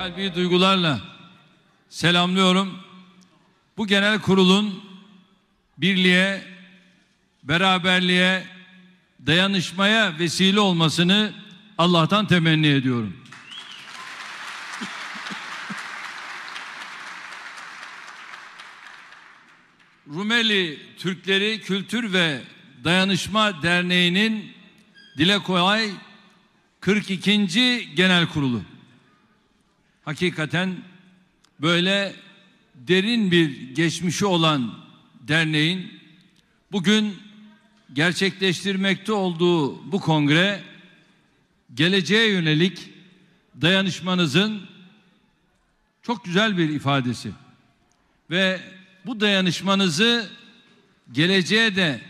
kalbi duygularla selamlıyorum. Bu genel kurulun birliğe, beraberliğe, dayanışmaya vesile olmasını Allah'tan temenni ediyorum. Rumeli Türkleri Kültür ve Dayanışma Derneği'nin dile kolay 42. Genel Kurulu hakikaten böyle derin bir geçmişi olan derneğin bugün gerçekleştirmekte olduğu bu kongre geleceğe yönelik dayanışmanızın çok güzel bir ifadesi. Ve bu dayanışmanızı geleceğe de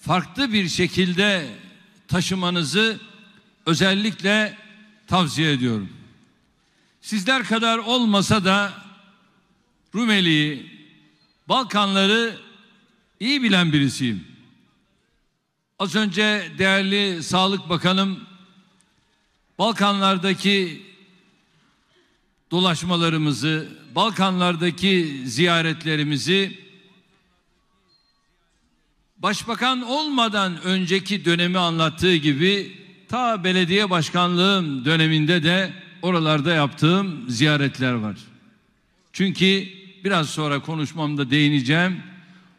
farklı bir şekilde taşımanızı özellikle tavsiye ediyorum. Sizler kadar olmasa da Rumeli'yi, Balkanları iyi bilen birisiyim. Az önce değerli Sağlık Bakanım Balkanlardaki dolaşmalarımızı, Balkanlardaki ziyaretlerimizi Başbakan olmadan önceki dönemi anlattığı gibi ta belediye başkanlığım döneminde de oralarda yaptığım ziyaretler var. Çünkü biraz sonra konuşmamda değineceğim.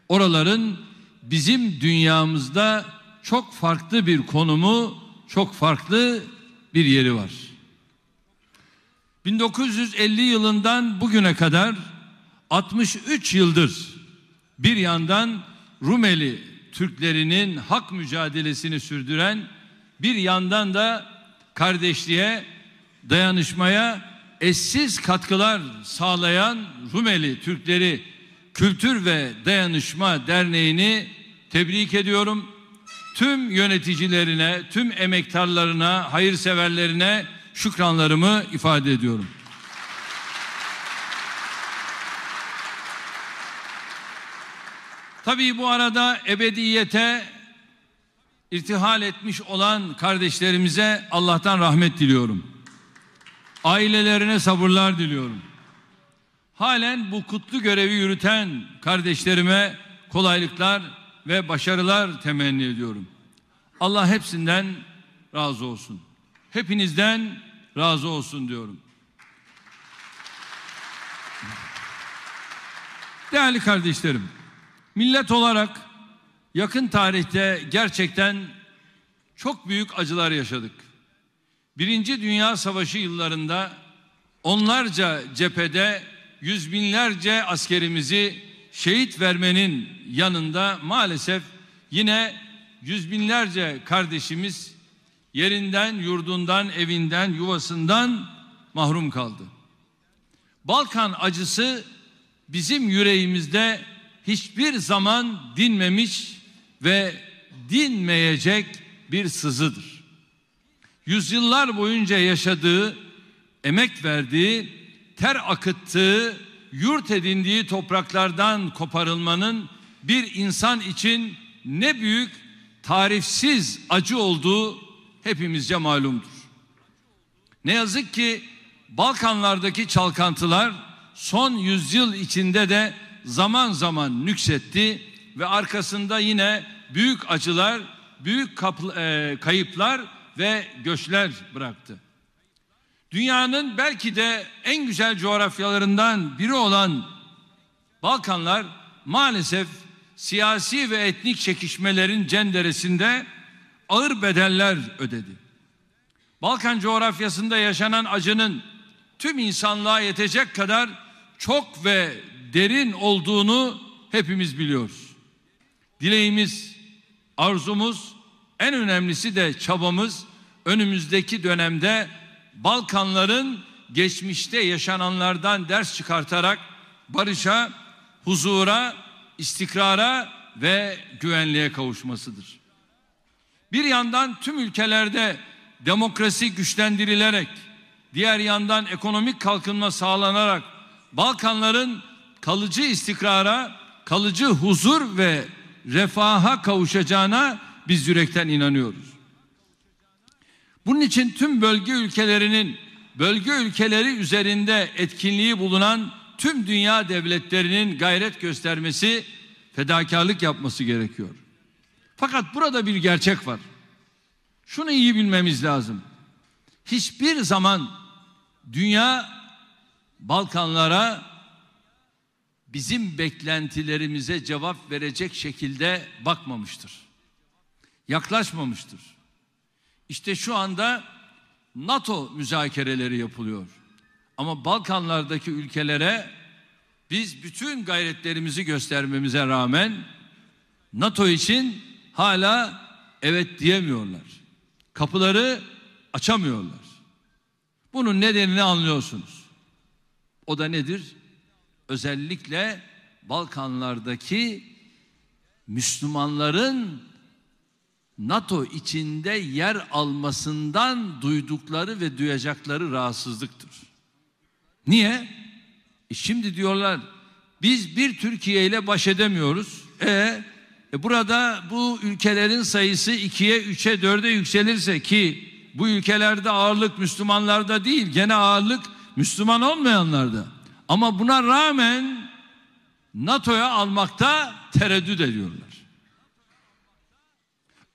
Oraların bizim dünyamızda çok farklı bir konumu, çok farklı bir yeri var. 1950 yılından bugüne kadar 63 yıldır bir yandan Rumeli Türklerinin hak mücadelesini sürdüren bir yandan da kardeşliğe dayanışmaya eşsiz katkılar sağlayan Rumeli Türkleri Kültür ve Dayanışma Derneği'ni tebrik ediyorum. Tüm yöneticilerine, tüm emektarlarına, hayırseverlerine şükranlarımı ifade ediyorum. Tabii bu arada ebediyete irtihal etmiş olan kardeşlerimize Allah'tan rahmet diliyorum. Ailelerine sabırlar diliyorum. Halen bu kutlu görevi yürüten kardeşlerime kolaylıklar ve başarılar temenni ediyorum. Allah hepsinden razı olsun. Hepinizden razı olsun diyorum. Değerli kardeşlerim, millet olarak yakın tarihte gerçekten çok büyük acılar yaşadık. Birinci Dünya Savaşı yıllarında onlarca cephede yüz binlerce askerimizi şehit vermenin yanında maalesef yine yüz binlerce kardeşimiz yerinden, yurdundan, evinden, yuvasından mahrum kaldı. Balkan acısı bizim yüreğimizde hiçbir zaman dinmemiş ve dinmeyecek bir sızıdır yüzyıllar boyunca yaşadığı, emek verdiği, ter akıttığı, yurt edindiği topraklardan koparılmanın bir insan için ne büyük tarifsiz acı olduğu hepimizce malumdur. Ne yazık ki Balkanlardaki çalkantılar son yüzyıl içinde de zaman zaman nüksetti ve arkasında yine büyük acılar, büyük e, kayıplar ve göçler bıraktı. Dünyanın belki de en güzel coğrafyalarından biri olan Balkanlar maalesef siyasi ve etnik çekişmelerin cenderesinde ağır bedeller ödedi. Balkan coğrafyasında yaşanan acının tüm insanlığa yetecek kadar çok ve derin olduğunu hepimiz biliyoruz. Dileğimiz, arzumuz, en önemlisi de çabamız önümüzdeki dönemde Balkanların geçmişte yaşananlardan ders çıkartarak barışa, huzura, istikrara ve güvenliğe kavuşmasıdır. Bir yandan tüm ülkelerde demokrasi güçlendirilerek, diğer yandan ekonomik kalkınma sağlanarak Balkanların kalıcı istikrara, kalıcı huzur ve refaha kavuşacağına biz yürekten inanıyoruz. Bunun için tüm bölge ülkelerinin bölge ülkeleri üzerinde etkinliği bulunan tüm dünya devletlerinin gayret göstermesi, fedakarlık yapması gerekiyor. Fakat burada bir gerçek var. Şunu iyi bilmemiz lazım. Hiçbir zaman dünya Balkanlara bizim beklentilerimize cevap verecek şekilde bakmamıştır. Yaklaşmamıştır. İşte şu anda NATO müzakereleri yapılıyor. Ama Balkanlardaki ülkelere biz bütün gayretlerimizi göstermemize rağmen NATO için hala evet diyemiyorlar. Kapıları açamıyorlar. Bunun nedenini anlıyorsunuz. O da nedir? Özellikle Balkanlardaki Müslümanların NATO içinde yer almasından duydukları ve duyacakları rahatsızlıktır. Niye? E şimdi diyorlar biz bir Türkiye ile baş edemiyoruz. E, e burada bu ülkelerin sayısı 2'ye 3'e 4'e yükselirse ki bu ülkelerde ağırlık Müslümanlarda değil gene ağırlık Müslüman olmayanlarda. Ama buna rağmen NATO'ya almakta tereddüt ediyorlar.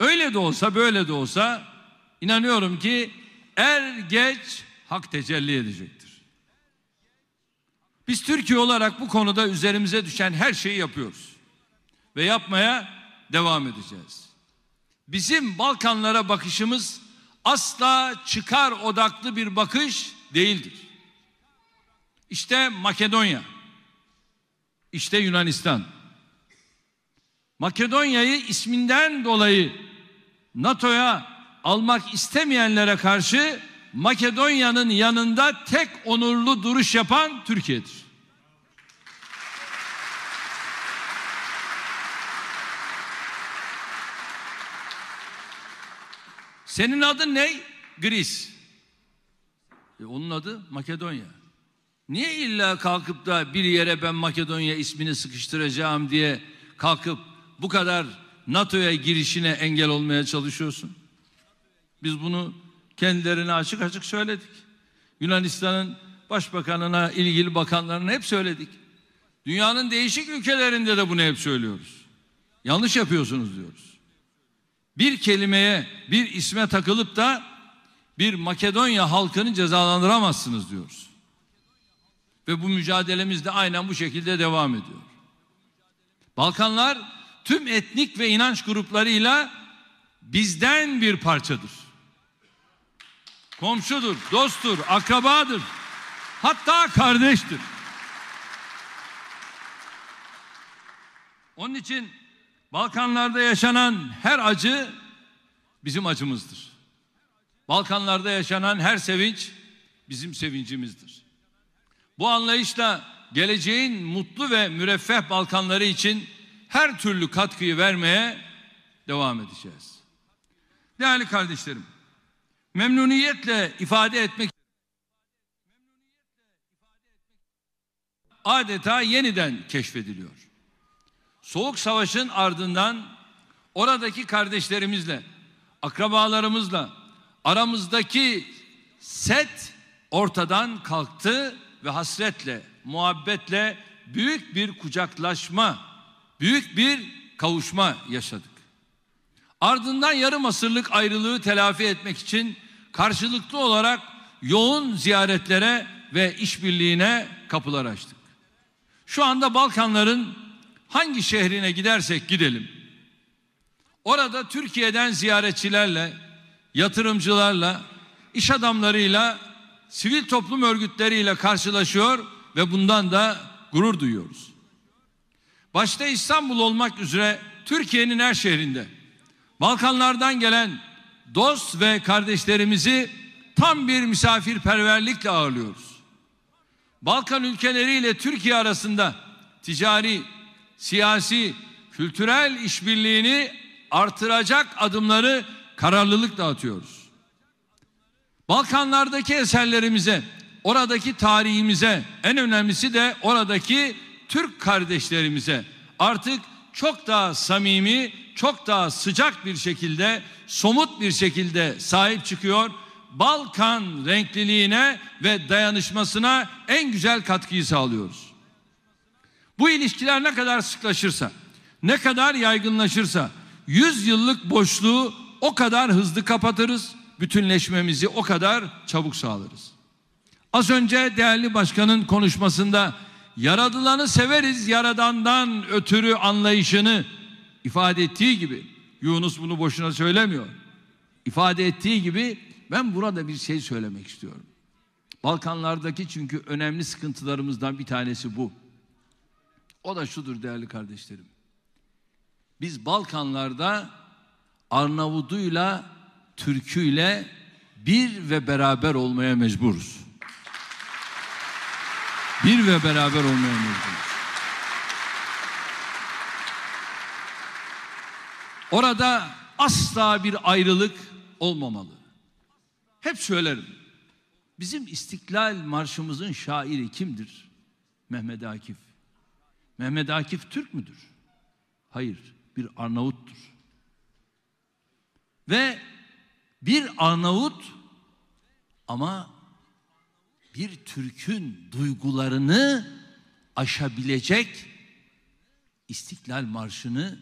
Öyle de olsa böyle de olsa inanıyorum ki er geç hak tecelli edecektir. Biz Türkiye olarak bu konuda üzerimize düşen her şeyi yapıyoruz. Ve yapmaya devam edeceğiz. Bizim Balkanlara bakışımız asla çıkar odaklı bir bakış değildir. İşte Makedonya. İşte Yunanistan. Makedonya'yı isminden dolayı NATO'ya almak istemeyenlere karşı Makedonya'nın yanında tek onurlu duruş yapan Türkiye'dir. Senin adın ne? Gris. E onun adı Makedonya. Niye illa kalkıp da bir yere ben Makedonya ismini sıkıştıracağım diye kalkıp bu kadar NATO'ya girişine engel olmaya çalışıyorsun. Biz bunu kendilerine açık açık söyledik. Yunanistan'ın başbakanına ilgili bakanlarına hep söyledik. Dünyanın değişik ülkelerinde de bunu hep söylüyoruz. Yanlış yapıyorsunuz diyoruz. Bir kelimeye, bir isme takılıp da bir Makedonya halkını cezalandıramazsınız diyoruz. Ve bu mücadelemiz de aynen bu şekilde devam ediyor. Balkanlar tüm etnik ve inanç gruplarıyla bizden bir parçadır. Komşudur, dosttur, akrabadır. Hatta kardeştir. Onun için Balkanlarda yaşanan her acı bizim acımızdır. Balkanlarda yaşanan her sevinç bizim sevincimizdir. Bu anlayışla geleceğin mutlu ve müreffeh Balkanları için her türlü katkıyı vermeye devam edeceğiz. Değerli kardeşlerim, memnuniyetle ifade etmek adeta yeniden keşfediliyor. Soğuk Savaş'ın ardından oradaki kardeşlerimizle, akrabalarımızla aramızdaki set ortadan kalktı ve hasretle, muhabbetle büyük bir kucaklaşma büyük bir kavuşma yaşadık. Ardından yarım asırlık ayrılığı telafi etmek için karşılıklı olarak yoğun ziyaretlere ve işbirliğine kapılar açtık. Şu anda Balkanların hangi şehrine gidersek gidelim. Orada Türkiye'den ziyaretçilerle, yatırımcılarla, iş adamlarıyla, sivil toplum örgütleriyle karşılaşıyor ve bundan da gurur duyuyoruz başta İstanbul olmak üzere Türkiye'nin her şehrinde Balkanlardan gelen dost ve kardeşlerimizi tam bir misafirperverlikle ağırlıyoruz. Balkan ülkeleriyle Türkiye arasında ticari, siyasi, kültürel işbirliğini artıracak adımları kararlılıkla atıyoruz. Balkanlardaki eserlerimize, oradaki tarihimize, en önemlisi de oradaki Türk kardeşlerimize artık çok daha samimi, çok daha sıcak bir şekilde, somut bir şekilde sahip çıkıyor. Balkan renkliliğine ve dayanışmasına en güzel katkıyı sağlıyoruz. Bu ilişkiler ne kadar sıklaşırsa, ne kadar yaygınlaşırsa yüz yıllık boşluğu o kadar hızlı kapatırız, bütünleşmemizi o kadar çabuk sağlarız. Az önce değerli başkanın konuşmasında yaradılanı severiz yaradandan ötürü anlayışını ifade ettiği gibi Yunus bunu boşuna söylemiyor. İfade ettiği gibi ben burada bir şey söylemek istiyorum. Balkanlardaki çünkü önemli sıkıntılarımızdan bir tanesi bu. O da şudur değerli kardeşlerim. Biz Balkanlarda Arnavuduyla, Türküyle bir ve beraber olmaya mecburuz. Bir ve beraber olmaya mecburuz. Orada asla bir ayrılık olmamalı. Hep söylerim. Bizim İstiklal Marşımızın şairi kimdir? Mehmet Akif. Mehmet Akif Türk müdür? Hayır, bir Arnavuttur. Ve bir Arnavut ama bir Türk'ün duygularını aşabilecek İstiklal Marşı'nı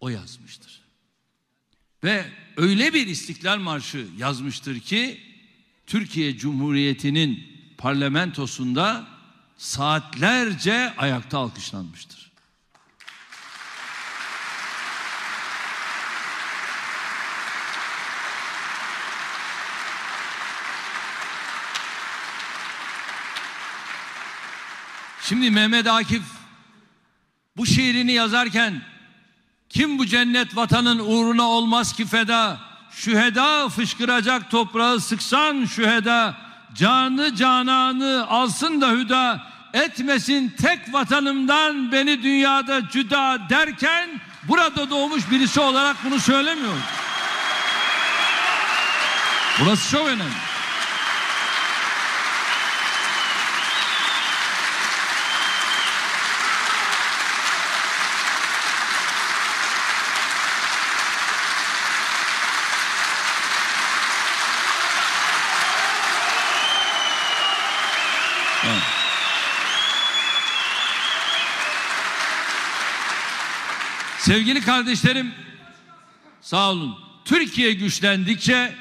o yazmıştır. Ve öyle bir İstiklal Marşı yazmıştır ki Türkiye Cumhuriyeti'nin parlamentosunda saatlerce ayakta alkışlanmıştır. Şimdi Mehmet Akif bu şiirini yazarken kim bu cennet vatanın uğruna olmaz ki feda şüheda fışkıracak toprağı sıksan şüheda canı cananı alsın da hüda etmesin tek vatanımdan beni dünyada cüda derken burada doğmuş birisi olarak bunu söylemiyor. Burası çok önemli. Sevgili kardeşlerim sağ olun. Türkiye güçlendikçe,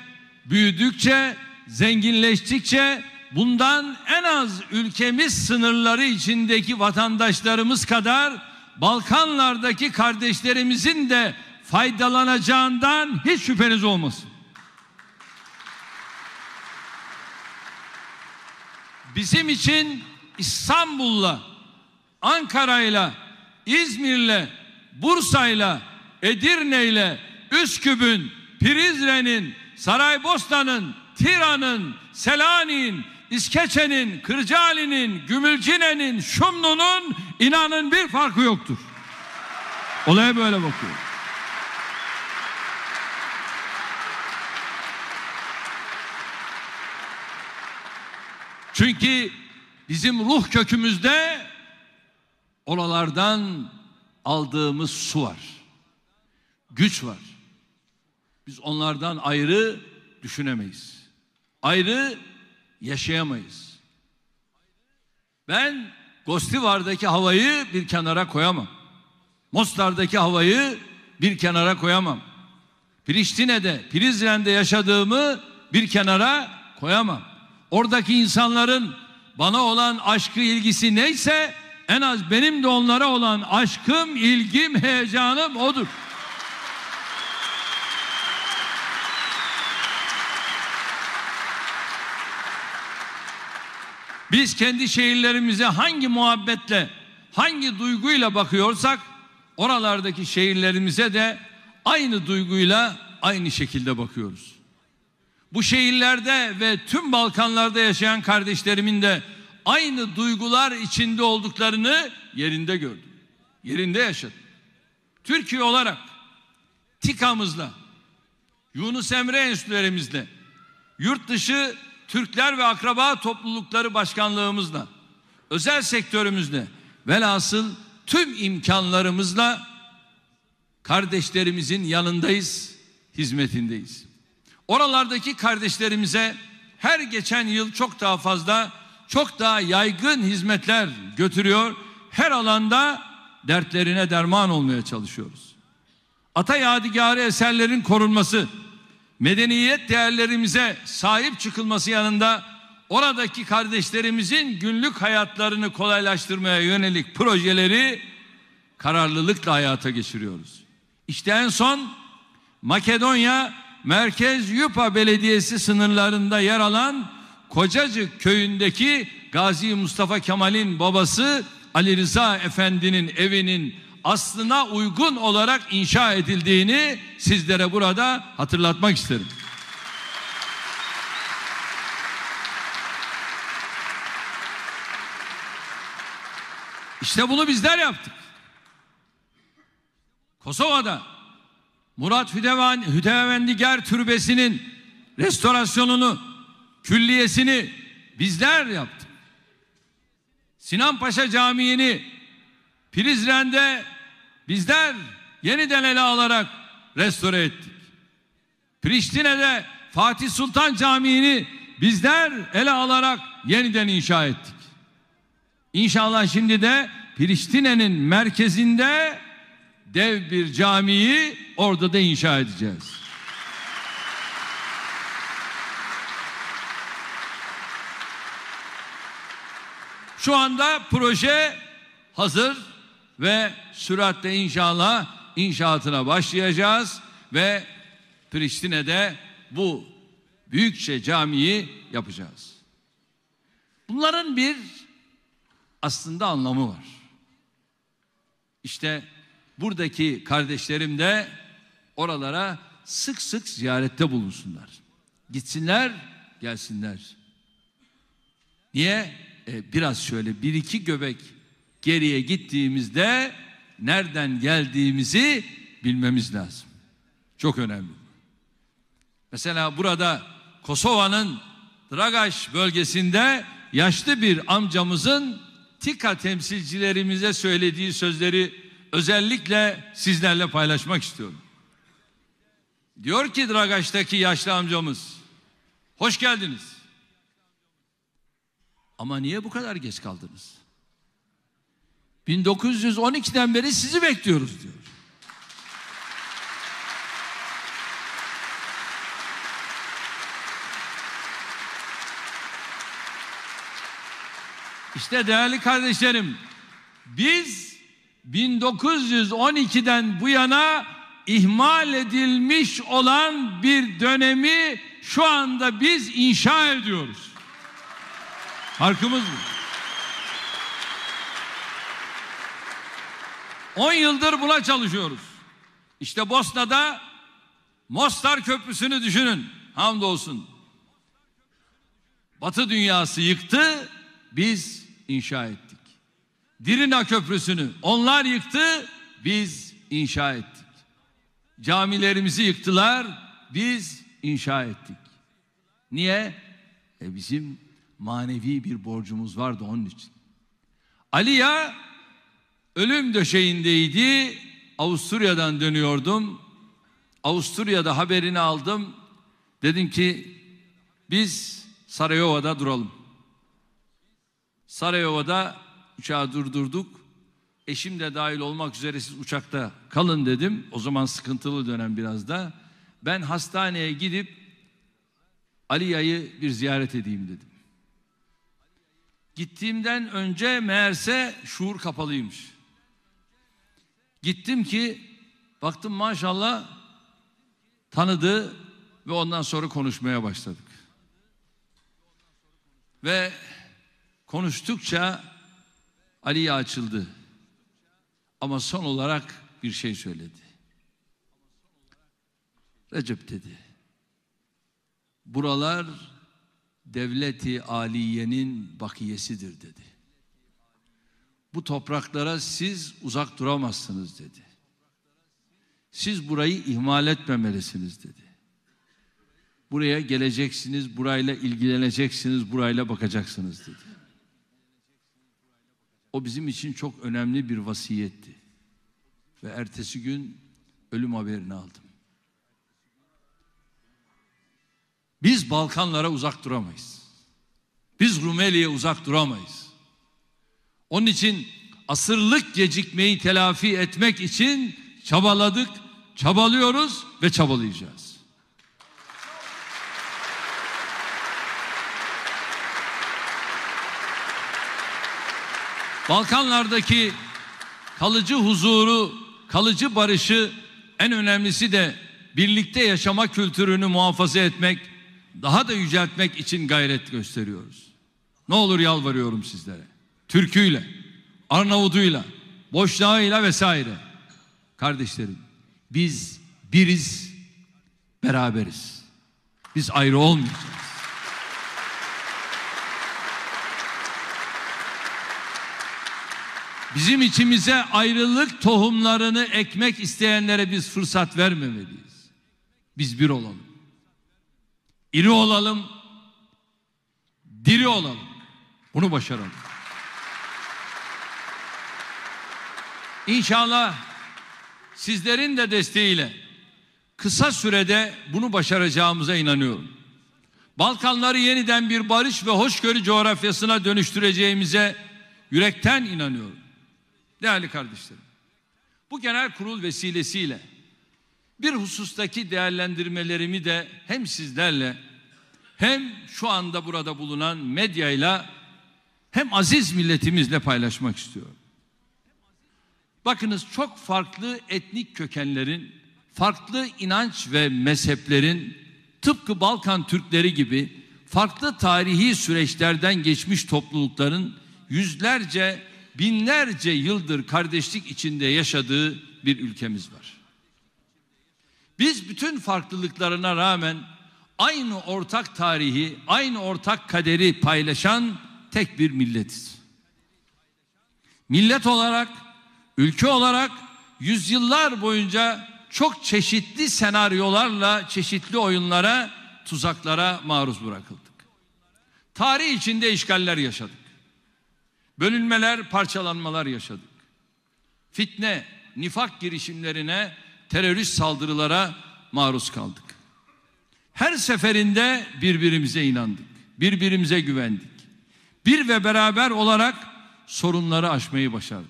büyüdükçe, zenginleştikçe bundan en az ülkemiz sınırları içindeki vatandaşlarımız kadar Balkanlardaki kardeşlerimizin de faydalanacağından hiç şüpheniz olmasın. Bizim için İstanbul'la, Ankara'yla, İzmir'le Bursa'yla, Edirne'yle, Üsküp'ün, Prizren'in, Saraybosna'nın, Tiran'ın, Selanik'in, İskeçe'nin, Kırcaali'nin, Gümülcine'nin, Şumlu'nun inanın bir farkı yoktur. Olaya böyle bakıyor. Çünkü bizim ruh kökümüzde oralardan aldığımız su var. Güç var. Biz onlardan ayrı düşünemeyiz. Ayrı yaşayamayız. Ben Gostivar'daki havayı bir kenara koyamam. Mostar'daki havayı bir kenara koyamam. Priştine'de, Prizren'de yaşadığımı bir kenara koyamam. Oradaki insanların bana olan aşkı ilgisi neyse en az benim de onlara olan aşkım, ilgim, heyecanım odur. Biz kendi şehirlerimize hangi muhabbetle, hangi duyguyla bakıyorsak oralardaki şehirlerimize de aynı duyguyla aynı şekilde bakıyoruz. Bu şehirlerde ve tüm Balkanlarda yaşayan kardeşlerimin de aynı duygular içinde olduklarını yerinde gördüm. Yerinde yaşadım. Türkiye olarak TİKA'mızla, Yunus Emre Enstitülerimizle, yurt dışı Türkler ve Akraba Toplulukları Başkanlığımızla, özel sektörümüzle, velhasıl tüm imkanlarımızla kardeşlerimizin yanındayız, hizmetindeyiz. Oralardaki kardeşlerimize her geçen yıl çok daha fazla çok daha yaygın hizmetler götürüyor. Her alanda dertlerine derman olmaya çalışıyoruz. Ata yadigarı eserlerin korunması, medeniyet değerlerimize sahip çıkılması yanında oradaki kardeşlerimizin günlük hayatlarını kolaylaştırmaya yönelik projeleri kararlılıkla hayata geçiriyoruz. İşte en son Makedonya Merkez Yupa Belediyesi sınırlarında yer alan Kocacık köyündeki Gazi Mustafa Kemal'in babası Ali Rıza Efendi'nin evinin aslına uygun olarak inşa edildiğini sizlere burada hatırlatmak isterim. İşte bunu bizler yaptık. Kosova'da Murat Hüdevendiger Türbesi'nin restorasyonunu külliyesini bizler yaptık. Sinan Paşa Camii'ni Prizren'de bizler yeniden ele alarak restore ettik. Priştine'de Fatih Sultan Camii'ni bizler ele alarak yeniden inşa ettik. İnşallah şimdi de Priştine'nin merkezinde dev bir camiyi orada da inşa edeceğiz. Şu anda proje hazır ve süratle inşallah inşaatına başlayacağız ve Priştine'de bu büyükçe camiyi yapacağız. Bunların bir aslında anlamı var. İşte buradaki kardeşlerim de oralara sık sık ziyarette bulunsunlar. Gitsinler, gelsinler. Niye? E, biraz şöyle bir iki göbek geriye gittiğimizde nereden geldiğimizi bilmemiz lazım. Çok önemli. Mesela burada Kosova'nın Dragaş bölgesinde yaşlı bir amcamızın TİKA temsilcilerimize söylediği sözleri özellikle sizlerle paylaşmak istiyorum. Diyor ki Dragaş'taki yaşlı amcamız, hoş geldiniz. Ama niye bu kadar geç kaldınız? 1912'den beri sizi bekliyoruz diyor. İşte değerli kardeşlerim, biz 1912'den bu yana ihmal edilmiş olan bir dönemi şu anda biz inşa ediyoruz. Farkımız mı? 10 yıldır buna çalışıyoruz. İşte Bosna'da Mostar Köprüsü'nü düşünün. Hamdolsun. Batı dünyası yıktı, biz inşa ettik. Dirina Köprüsü'nü onlar yıktı, biz inşa ettik. Camilerimizi yıktılar, biz inşa ettik. Niye? E bizim manevi bir borcumuz vardı onun için. Ali ya ölüm döşeğindeydi. Avusturya'dan dönüyordum. Avusturya'da haberini aldım. Dedim ki biz Sarayova'da duralım. Sarayova'da uçağı durdurduk. Eşim de dahil olmak üzere siz uçakta kalın dedim. O zaman sıkıntılı dönem biraz da. Ben hastaneye gidip Aliya'yı bir ziyaret edeyim dedim. Gittiğimden önce meğerse şuur kapalıymış. Gittim ki baktım maşallah tanıdı ve ondan sonra konuşmaya başladık. Ve konuştukça Ali'ye açıldı. Ama son olarak bir şey söyledi. Recep dedi. Buralar devleti aliyenin bakiyesidir dedi. Bu topraklara siz uzak duramazsınız dedi. Siz burayı ihmal etmemelisiniz dedi. Buraya geleceksiniz, burayla ilgileneceksiniz, burayla bakacaksınız dedi. O bizim için çok önemli bir vasiyetti. Ve ertesi gün ölüm haberini aldım. Biz Balkanlara uzak duramayız. Biz Rumeli'ye uzak duramayız. Onun için asırlık gecikmeyi telafi etmek için çabaladık, çabalıyoruz ve çabalayacağız. Balkanlardaki kalıcı huzuru, kalıcı barışı en önemlisi de birlikte yaşama kültürünü muhafaza etmek daha da yüceltmek için gayret gösteriyoruz. Ne olur yalvarıyorum sizlere. Türküyle, Arnavuduyla, Boşnağıyla vesaire. Kardeşlerim biz biriz, beraberiz. Biz ayrı olmayacağız. Bizim içimize ayrılık tohumlarını ekmek isteyenlere biz fırsat vermemeliyiz. Biz bir olalım. İri olalım, diri olalım. Bunu başaralım. İnşallah sizlerin de desteğiyle kısa sürede bunu başaracağımıza inanıyorum. Balkanları yeniden bir barış ve hoşgörü coğrafyasına dönüştüreceğimize yürekten inanıyorum. Değerli kardeşlerim, bu genel kurul vesilesiyle bir husustaki değerlendirmelerimi de hem sizlerle hem şu anda burada bulunan medyayla hem aziz milletimizle paylaşmak istiyorum. Bakınız çok farklı etnik kökenlerin, farklı inanç ve mezheplerin tıpkı Balkan Türkleri gibi farklı tarihi süreçlerden geçmiş toplulukların yüzlerce, binlerce yıldır kardeşlik içinde yaşadığı bir ülkemiz var. Biz bütün farklılıklarına rağmen aynı ortak tarihi, aynı ortak kaderi paylaşan tek bir milletiz. Millet olarak, ülke olarak yüzyıllar boyunca çok çeşitli senaryolarla, çeşitli oyunlara, tuzaklara maruz bırakıldık. Tarih içinde işgaller yaşadık. Bölünmeler, parçalanmalar yaşadık. Fitne, nifak girişimlerine terörist saldırılara maruz kaldık. Her seferinde birbirimize inandık. Birbirimize güvendik. Bir ve beraber olarak sorunları aşmayı başardık.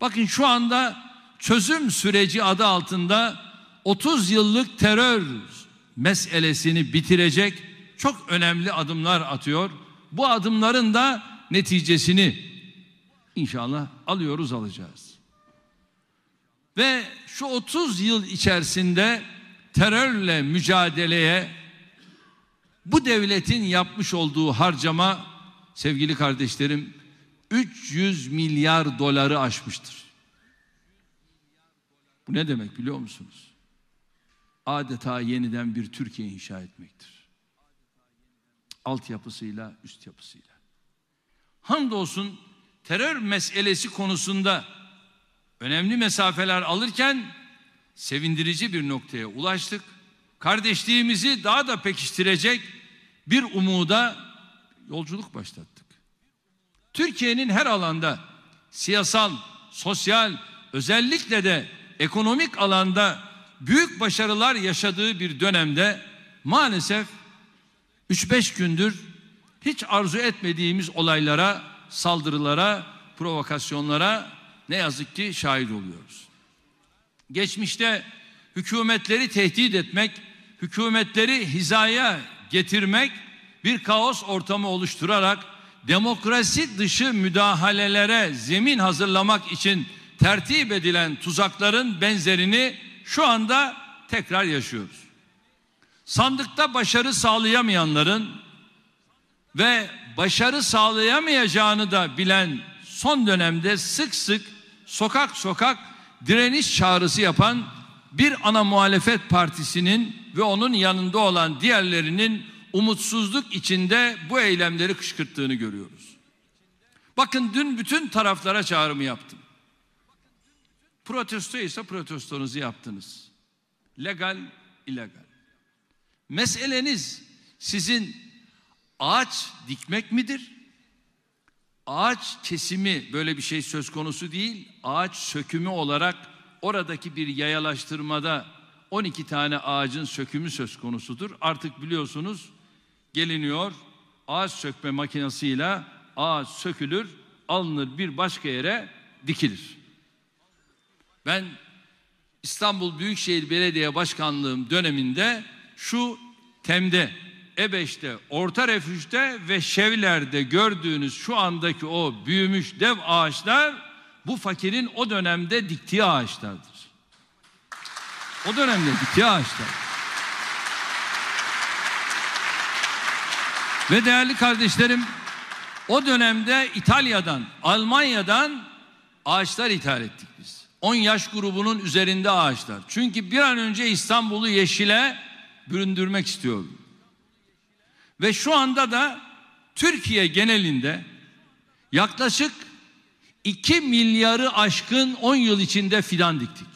Bakın şu anda çözüm süreci adı altında 30 yıllık terör meselesini bitirecek çok önemli adımlar atıyor. Bu adımların da neticesini inşallah alıyoruz alacağız. Ve şu 30 yıl içerisinde terörle mücadeleye bu devletin yapmış olduğu harcama sevgili kardeşlerim 300 milyar doları aşmıştır. Bu ne demek biliyor musunuz? Adeta yeniden bir Türkiye inşa etmektir. Alt yapısıyla üst yapısıyla. Hamdolsun terör meselesi konusunda önemli mesafeler alırken sevindirici bir noktaya ulaştık. Kardeşliğimizi daha da pekiştirecek bir umuda yolculuk başlattık. Türkiye'nin her alanda siyasal, sosyal, özellikle de ekonomik alanda büyük başarılar yaşadığı bir dönemde maalesef 3-5 gündür hiç arzu etmediğimiz olaylara, saldırılara, provokasyonlara ne yazık ki şahit oluyoruz. Geçmişte hükümetleri tehdit etmek, hükümetleri hizaya getirmek bir kaos ortamı oluşturarak demokrasi dışı müdahalelere zemin hazırlamak için tertip edilen tuzakların benzerini şu anda tekrar yaşıyoruz. Sandıkta başarı sağlayamayanların ve başarı sağlayamayacağını da bilen son dönemde sık sık sokak sokak direniş çağrısı yapan bir ana muhalefet partisinin ve onun yanında olan diğerlerinin umutsuzluk içinde bu eylemleri kışkırttığını görüyoruz. Bakın dün bütün taraflara çağrımı yaptım. Protesto ise protestonuzu yaptınız. Legal, illegal. Meseleniz sizin ağaç dikmek midir? ağaç kesimi böyle bir şey söz konusu değil. Ağaç sökümü olarak oradaki bir yayalaştırmada 12 tane ağacın sökümü söz konusudur. Artık biliyorsunuz geliniyor ağaç sökme makinesiyle ağaç sökülür, alınır bir başka yere dikilir. Ben İstanbul Büyükşehir Belediye Başkanlığım döneminde şu temde Ebeşte, Orta Refüj'te ve Şevler'de gördüğünüz şu andaki o büyümüş dev ağaçlar bu fakirin o dönemde diktiği ağaçlardır. O dönemde diktiği ağaçlar. Ve değerli kardeşlerim o dönemde İtalya'dan, Almanya'dan ağaçlar ithal ettik biz. 10 yaş grubunun üzerinde ağaçlar. Çünkü bir an önce İstanbul'u yeşile büründürmek istiyordum. Ve şu anda da Türkiye genelinde yaklaşık 2 milyarı aşkın 10 yıl içinde fidan diktik.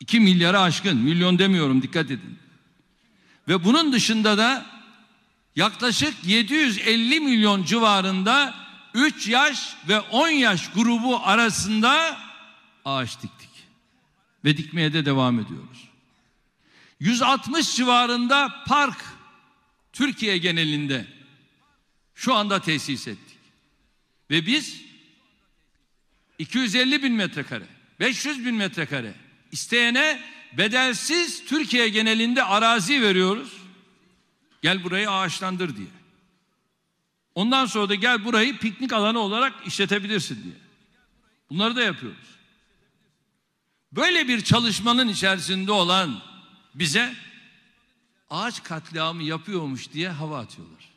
2 milyarı aşkın, milyon demiyorum dikkat edin. Ve bunun dışında da yaklaşık 750 milyon civarında 3 yaş ve 10 yaş grubu arasında ağaç diktik. Ve dikmeye de devam ediyoruz. 160 civarında park Türkiye genelinde şu anda tesis ettik. Ve biz 250 bin metrekare, 500 bin metrekare isteyene bedelsiz Türkiye genelinde arazi veriyoruz. Gel burayı ağaçlandır diye. Ondan sonra da gel burayı piknik alanı olarak işletebilirsin diye. Bunları da yapıyoruz. Böyle bir çalışmanın içerisinde olan bize ağaç katliamı yapıyormuş diye hava atıyorlar.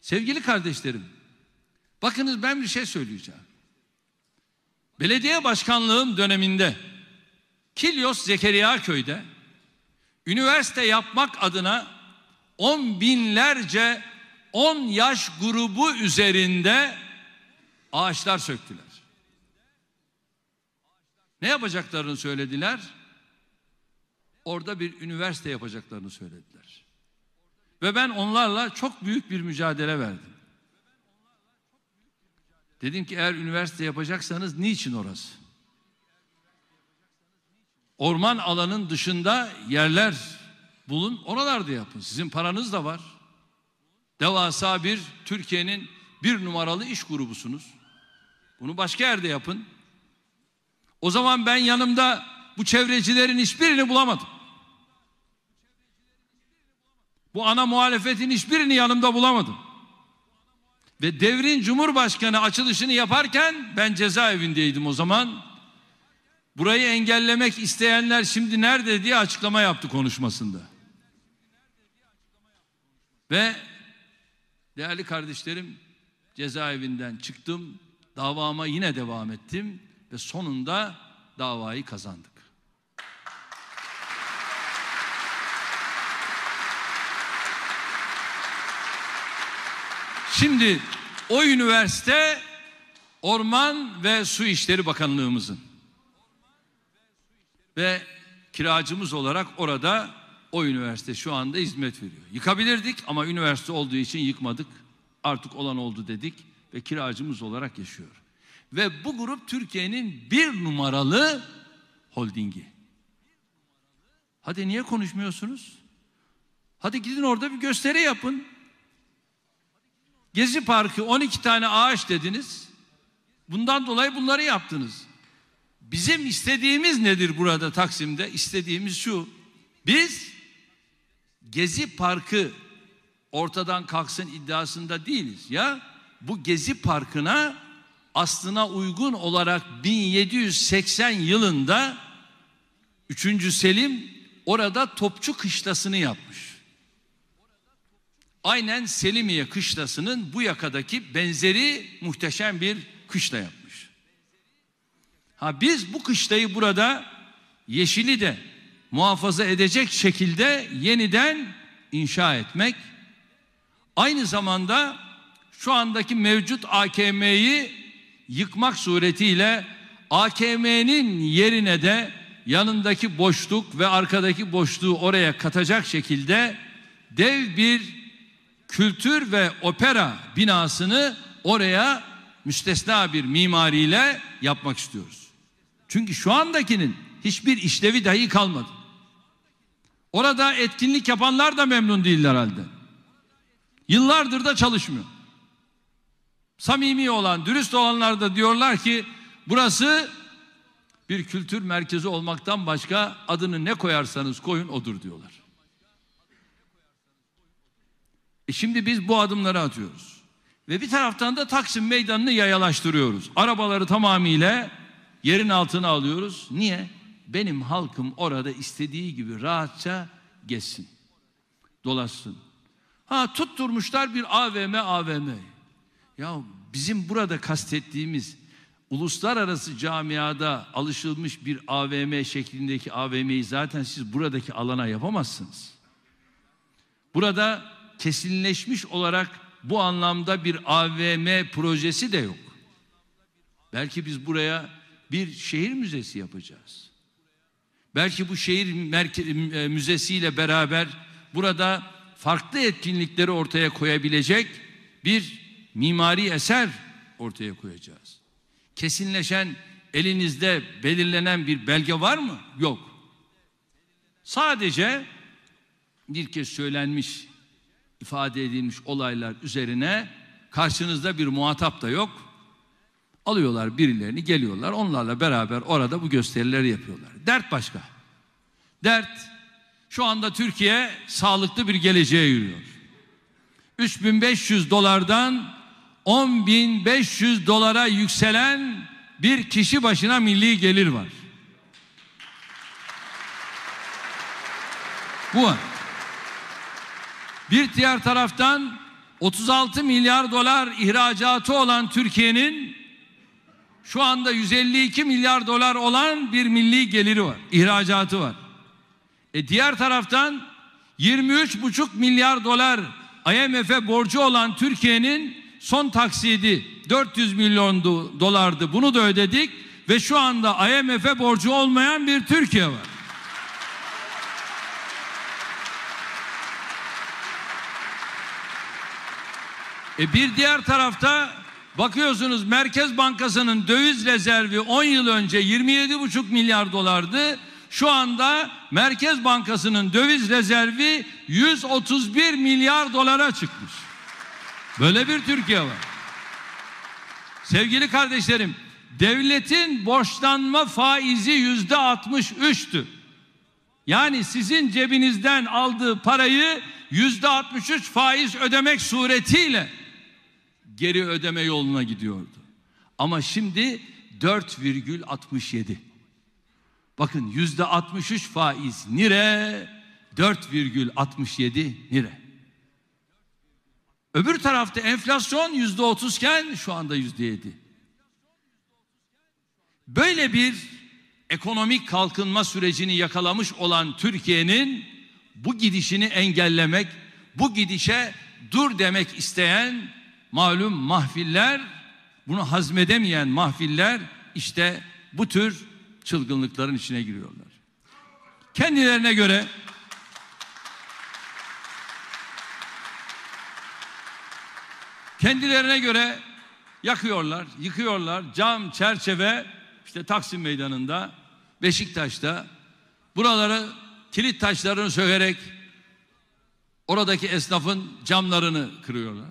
Sevgili kardeşlerim, bakınız ben bir şey söyleyeceğim. Belediye başkanlığım döneminde Kilyos Zekeriya köyde üniversite yapmak adına on binlerce on yaş grubu üzerinde ağaçlar söktüler. Ne yapacaklarını söylediler? orada bir üniversite yapacaklarını söylediler. Ve ben onlarla çok büyük bir mücadele verdim. Dedim ki eğer üniversite yapacaksanız niçin orası? Orman alanın dışında yerler bulun, oralarda yapın. Sizin paranız da var. Devasa bir Türkiye'nin bir numaralı iş grubusunuz. Bunu başka yerde yapın. O zaman ben yanımda bu çevrecilerin hiçbirini bulamadım. Bu ana muhalefetin hiçbirini yanımda bulamadım. Ve devrin Cumhurbaşkanı açılışını yaparken ben cezaevindeydim o zaman. Burayı engellemek isteyenler şimdi nerede diye açıklama yaptı konuşmasında. Ve değerli kardeşlerim cezaevinden çıktım. Davama yine devam ettim ve sonunda davayı kazandım. Şimdi o üniversite Orman ve Su İşleri Bakanlığımızın ve kiracımız olarak orada o üniversite şu anda hizmet veriyor. Yıkabilirdik ama üniversite olduğu için yıkmadık. Artık olan oldu dedik ve kiracımız olarak yaşıyor. Ve bu grup Türkiye'nin bir numaralı holdingi. Hadi niye konuşmuyorsunuz? Hadi gidin orada bir gösteri yapın. Gezi Parkı 12 tane ağaç dediniz. Bundan dolayı bunları yaptınız. Bizim istediğimiz nedir burada Taksim'de? İstediğimiz şu. Biz Gezi Parkı ortadan kalksın iddiasında değiliz ya. Bu Gezi Parkı'na aslına uygun olarak 1780 yılında 3. Selim orada Topçu Kışlası'nı yapmış aynen Selimiye kışlasının bu yakadaki benzeri muhteşem bir kışla yapmış. Ha biz bu kışlayı burada yeşili de muhafaza edecek şekilde yeniden inşa etmek aynı zamanda şu andaki mevcut AKM'yi yıkmak suretiyle AKM'nin yerine de yanındaki boşluk ve arkadaki boşluğu oraya katacak şekilde dev bir kültür ve opera binasını oraya müstesna bir mimariyle yapmak istiyoruz. Çünkü şu andakinin hiçbir işlevi dahi kalmadı. Orada etkinlik yapanlar da memnun değiller halde. Yıllardır da çalışmıyor. Samimi olan, dürüst olanlar da diyorlar ki burası bir kültür merkezi olmaktan başka adını ne koyarsanız koyun odur diyorlar. E şimdi biz bu adımları atıyoruz. Ve bir taraftan da Taksim Meydanı'nı yayalaştırıyoruz. Arabaları tamamıyla yerin altına alıyoruz. Niye? Benim halkım orada istediği gibi rahatça geçsin. Dolaşsın. Ha tutturmuşlar bir AVM AVM. Ya bizim burada kastettiğimiz uluslararası camiada alışılmış bir AVM şeklindeki AVM'yi zaten siz buradaki alana yapamazsınız. Burada kesinleşmiş olarak bu anlamda bir AVM projesi de yok. Belki biz buraya bir şehir müzesi yapacağız. Belki bu şehir e, müzesiyle beraber burada farklı etkinlikleri ortaya koyabilecek bir mimari eser ortaya koyacağız. Kesinleşen elinizde belirlenen bir belge var mı? Yok. Sadece bir kez söylenmiş ifade edilmiş olaylar üzerine karşınızda bir muhatap da yok. Alıyorlar birilerini geliyorlar onlarla beraber orada bu gösterileri yapıyorlar. Dert başka. Dert şu anda Türkiye sağlıklı bir geleceğe yürüyor. 3500 dolardan 10.500 dolara yükselen bir kişi başına milli gelir var. Bu var. Bir diğer taraftan 36 milyar dolar ihracatı olan Türkiye'nin şu anda 152 milyar dolar olan bir milli geliri var, ihracatı var. E diğer taraftan 23,5 milyar dolar IMF'e borcu olan Türkiye'nin son taksidi 400 milyon dolardı. Bunu da ödedik ve şu anda IMF'e borcu olmayan bir Türkiye var. E bir diğer tarafta bakıyorsunuz Merkez Bankası'nın döviz rezervi 10 yıl önce 27,5 milyar dolardı. Şu anda Merkez Bankası'nın döviz rezervi 131 milyar dolara çıkmış. Böyle bir Türkiye var. Sevgili kardeşlerim, devletin borçlanma faizi yüzde 63'tü. Yani sizin cebinizden aldığı parayı yüzde 63 faiz ödemek suretiyle geri ödeme yoluna gidiyordu. Ama şimdi 4,67. Bakın yüzde 63 faiz nire, 4,67 nire. Öbür tarafta enflasyon yüzde 30 iken şu anda yüzde 7. Böyle bir ekonomik kalkınma sürecini yakalamış olan Türkiye'nin bu gidişini engellemek, bu gidişe dur demek isteyen malum mahfiller bunu hazmedemeyen mahfiller işte bu tür çılgınlıkların içine giriyorlar. Kendilerine göre kendilerine göre yakıyorlar, yıkıyorlar. Cam, çerçeve işte Taksim Meydanı'nda, Beşiktaş'ta buraları kilit taşlarını sökerek oradaki esnafın camlarını kırıyorlar.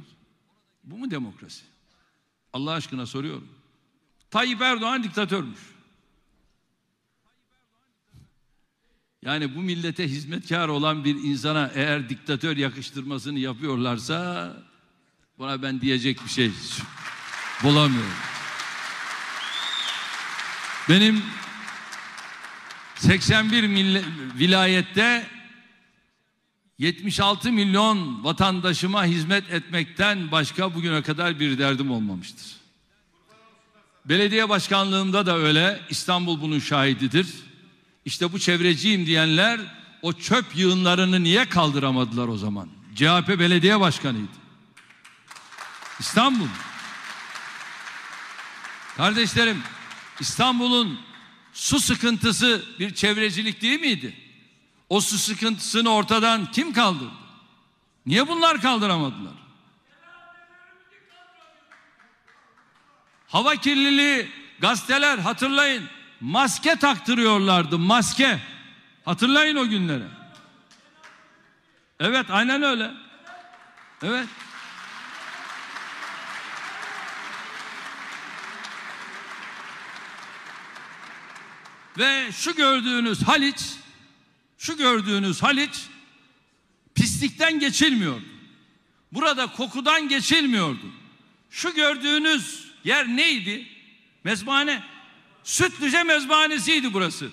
Bu mu demokrasi? Allah aşkına soruyorum. Tayyip Erdoğan diktatörmüş. Yani bu millete hizmetkar olan bir insana eğer diktatör yakıştırmasını yapıyorlarsa buna ben diyecek bir şey bulamıyorum. Benim 81 vilayette 76 milyon vatandaşıma hizmet etmekten başka bugüne kadar bir derdim olmamıştır. Belediye başkanlığımda da öyle İstanbul bunun şahididir. İşte bu çevreciyim diyenler o çöp yığınlarını niye kaldıramadılar o zaman? CHP belediye başkanıydı. İstanbul. Kardeşlerim İstanbul'un su sıkıntısı bir çevrecilik değil miydi? O su sıkıntısını ortadan kim kaldırdı? Niye bunlar kaldıramadılar? Hava kirliliği gazeteler hatırlayın maske taktırıyorlardı maske. Hatırlayın o günleri. Evet aynen öyle. Evet. Ve şu gördüğünüz Haliç şu gördüğünüz Haliç pislikten geçilmiyordu. Burada kokudan geçilmiyordu. Şu gördüğünüz yer neydi? Mezbahane. Sütlüce mezbahanesiydi burası.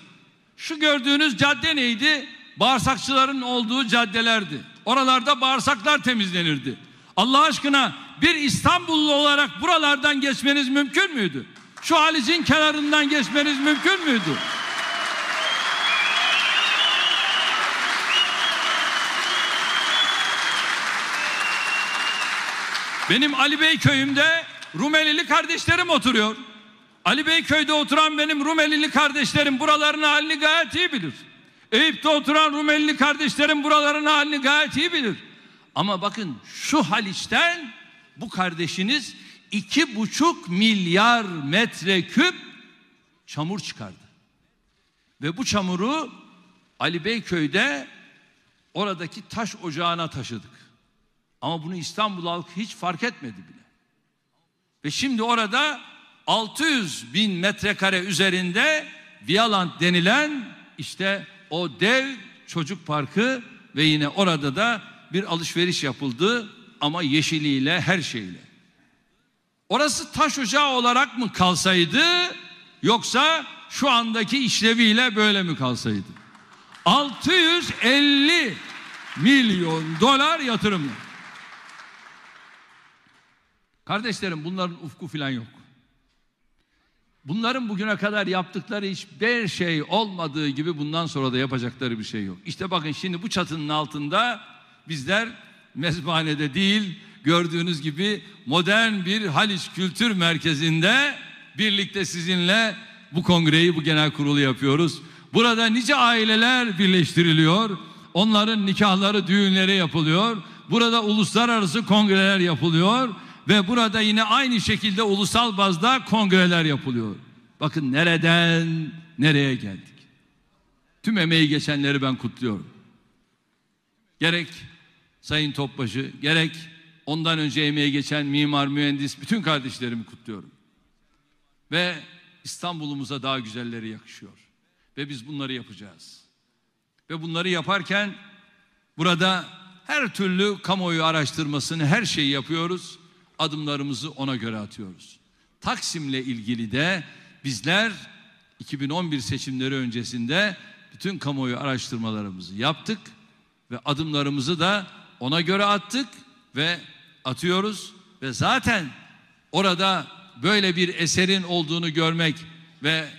Şu gördüğünüz cadde neydi? Bağırsakçıların olduğu caddelerdi. Oralarda bağırsaklar temizlenirdi. Allah aşkına bir İstanbullu olarak buralardan geçmeniz mümkün müydü? Şu Halic'in kenarından geçmeniz mümkün müydü? Benim Ali Bey köyümde Rumelili kardeşlerim oturuyor. Ali Bey köyde oturan benim Rumelili kardeşlerim buraların halini gayet iyi bilir. Eyüp'te oturan Rumelili kardeşlerim buraların halini gayet iyi bilir. Ama bakın şu Haliç'ten bu kardeşiniz iki buçuk milyar metreküp çamur çıkardı. Ve bu çamuru Ali Bey köyde oradaki taş ocağına taşıdık. Ama bunu İstanbul halkı hiç fark etmedi bile. Ve şimdi orada 600 bin metrekare üzerinde Vialand denilen işte o dev çocuk parkı ve yine orada da bir alışveriş yapıldı ama yeşiliyle her şeyle. Orası taş ocağı olarak mı kalsaydı yoksa şu andaki işleviyle böyle mi kalsaydı? 650 milyon dolar yatırımla. Kardeşlerim bunların ufku filan yok. Bunların bugüne kadar yaptıkları hiçbir şey olmadığı gibi bundan sonra da yapacakları bir şey yok. İşte bakın şimdi bu çatının altında bizler mezbanede değil gördüğünüz gibi modern bir Haliç Kültür Merkezi'nde birlikte sizinle bu kongreyi bu genel kurulu yapıyoruz. Burada nice aileler birleştiriliyor. Onların nikahları, düğünleri yapılıyor. Burada uluslararası kongreler yapılıyor ve burada yine aynı şekilde ulusal bazda kongreler yapılıyor. Bakın nereden nereye geldik. Tüm emeği geçenleri ben kutluyorum. Gerek Sayın Topbaşı, gerek ondan önce emeği geçen mimar, mühendis, bütün kardeşlerimi kutluyorum. Ve İstanbul'umuza daha güzelleri yakışıyor. Ve biz bunları yapacağız. Ve bunları yaparken burada her türlü kamuoyu araştırmasını, her şeyi yapıyoruz adımlarımızı ona göre atıyoruz. Taksim'le ilgili de bizler 2011 seçimleri öncesinde bütün kamuoyu araştırmalarımızı yaptık ve adımlarımızı da ona göre attık ve atıyoruz ve zaten orada böyle bir eserin olduğunu görmek ve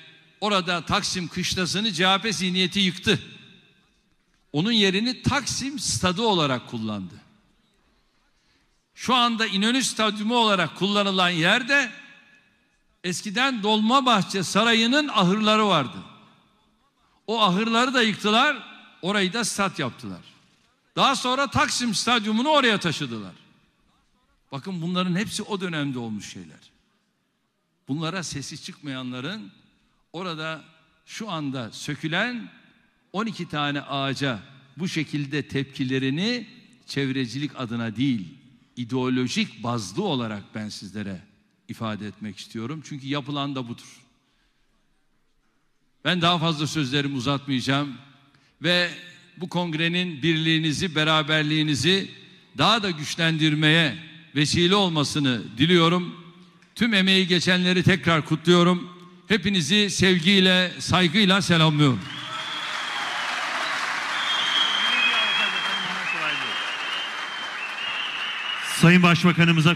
orada Taksim kışlasını CHP zihniyeti yıktı. Onun yerini Taksim stadı olarak kullandı şu anda İnönü Stadyumu olarak kullanılan yerde eskiden Dolmabahçe Sarayı'nın ahırları vardı. O ahırları da yıktılar, orayı da stat yaptılar. Daha sonra Taksim Stadyumunu oraya taşıdılar. Bakın bunların hepsi o dönemde olmuş şeyler. Bunlara sesi çıkmayanların orada şu anda sökülen 12 tane ağaca bu şekilde tepkilerini çevrecilik adına değil, ideolojik bazlı olarak ben sizlere ifade etmek istiyorum. Çünkü yapılan da budur. Ben daha fazla sözlerimi uzatmayacağım ve bu kongrenin birliğinizi, beraberliğinizi daha da güçlendirmeye vesile olmasını diliyorum. Tüm emeği geçenleri tekrar kutluyorum. Hepinizi sevgiyle, saygıyla selamlıyorum. Sayın Başbakanımıza